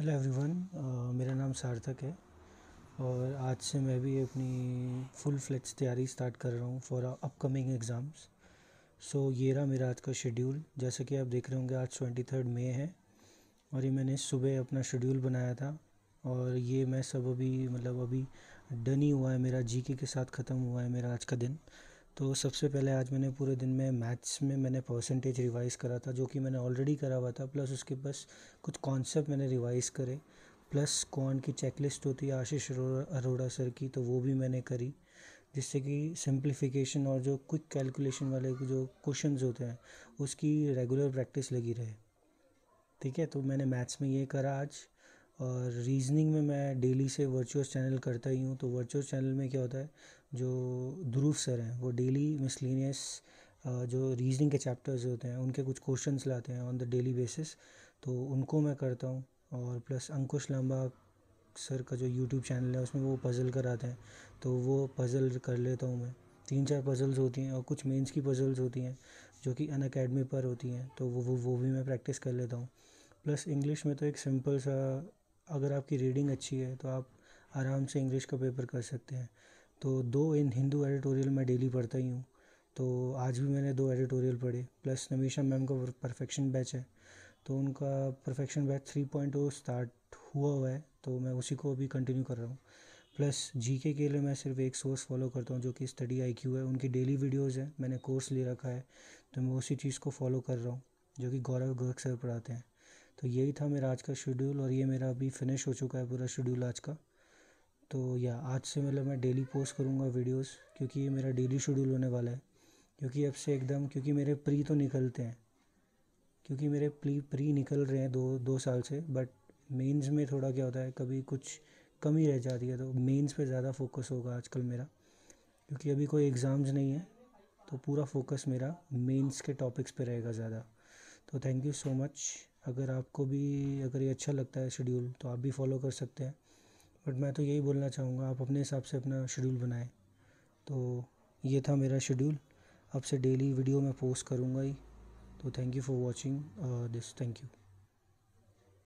hello everyone uh, मेरा नाम सार्थक है और आज से मैं भी अपनी फुल फ्लेक्स तैयारी स्टार्ट कर रहा हूँ फॉर अपकमिंग एग्ज़ाम्स सो ये रहा मेरा आज का शेड्यूल जैसा कि आप देख रहे होंगे आज ट्वेंटी थर्ड मे है और ये मैंने सुबह अपना शेड्यूल बनाया था और ये मैं सब अभी मतलब अभी डन ही हुआ है मेरा जी के साथ ख़त्म हुआ है मेरा आज का दिन तो सबसे पहले आज मैंने पूरे दिन में मैथ्स में मैंने परसेंटेज रिवाइज़ करा था जो कि मैंने ऑलरेडी करा हुआ था प्लस उसके बस कुछ कॉन्सेप्ट मैंने रिवाइज़ करे प्लस कौन की चेकलिस्ट होती है आशीष अरोड़ा सर की तो वो भी मैंने करी जिससे कि सिंप्लीफिकेशन और जो क्विक कैलकुलेशन वाले जो क्वेश्चन होते हैं उसकी रेगुलर प्रैक्टिस लगी रहे ठीक है तो मैंने मैथ्स में ये करा आज और रीजनिंग में मैं डेली से वर्चुअल चैनल करता ही हूँ तो वर्चुअल चैनल में क्या होता है जो ध्रुव सर हैं वो डेली मिसलिनियस जो रीजनिंग के चैप्टर्स होते हैं उनके कुछ क्वेश्चन लाते हैं ऑन द डेली बेसिस तो उनको मैं करता हूँ और प्लस अंकुश लांबा सर का जो यूट्यूब चैनल है उसमें वो पज़ल कराते हैं तो वो पज़ल कर लेता हूँ मैं तीन चार पज़ल्स होती हैं और कुछ मेंस की पज़ल्स होती हैं जो कि अन अकेडमी पर होती हैं तो वो वो वो भी मैं प्रैक्टिस कर लेता हूँ प्लस इंग्लिश में तो एक सिंपल सा अगर आपकी रीडिंग अच्छी है तो आप आराम से इंग्लिश का पेपर कर सकते हैं तो दो इन हिंदू एडिटोरियल मैं डेली पढ़ता ही हूँ तो आज भी मैंने दो एडिटोरियल पढ़े प्लस नमीशा मैम का परफेक्शन बैच है तो उनका perfection batch three point O start हुआ हुआ है तो मैं उसी को अभी कंटिन्यू कर रहा हूँ प्लस जी के लिए मैं सिर्फ एक सोर्स फॉलो करता हूँ जो कि स्टडी क्यू है उनकी डेली वीडियोज़ हैं मैंने कोर्स ले रखा है तो मैं उसी चीज़ को फॉलो कर रहा हूँ जो कि गौरव गर्ग सर पढ़ाते हैं तो यही था मेरा आज का शेड्यूल और ये मेरा अभी फिनिश हो चुका है पूरा शेड्यूल आज का तो या आज से मतलब मैं डेली पोस्ट करूँगा वीडियोस क्योंकि ये मेरा डेली शेड्यूल होने वाला है क्योंकि अब से एकदम क्योंकि मेरे प्री तो निकलते हैं क्योंकि मेरे प्री प्री निकल रहे हैं दो दो साल से बट मेंस में थोड़ा क्या होता है कभी कुछ कमी रह जाती है तो मेंस पे ज़्यादा फोकस होगा आजकल मेरा क्योंकि अभी कोई एग्ज़ाम्स नहीं है तो पूरा फोकस मेरा मेंस के टॉपिक्स पे रहेगा ज़्यादा तो थैंक यू सो मच अगर आपको भी अगर ये अच्छा लगता है शेड्यूल तो आप भी फॉलो कर सकते हैं बट मैं तो यही बोलना चाहूँगा आप अपने हिसाब से अपना शेड्यूल बनाएं तो ये था मेरा शेड्यूल अब से डेली वीडियो मैं पोस्ट करूँगा ही तो thank you for watching this thank you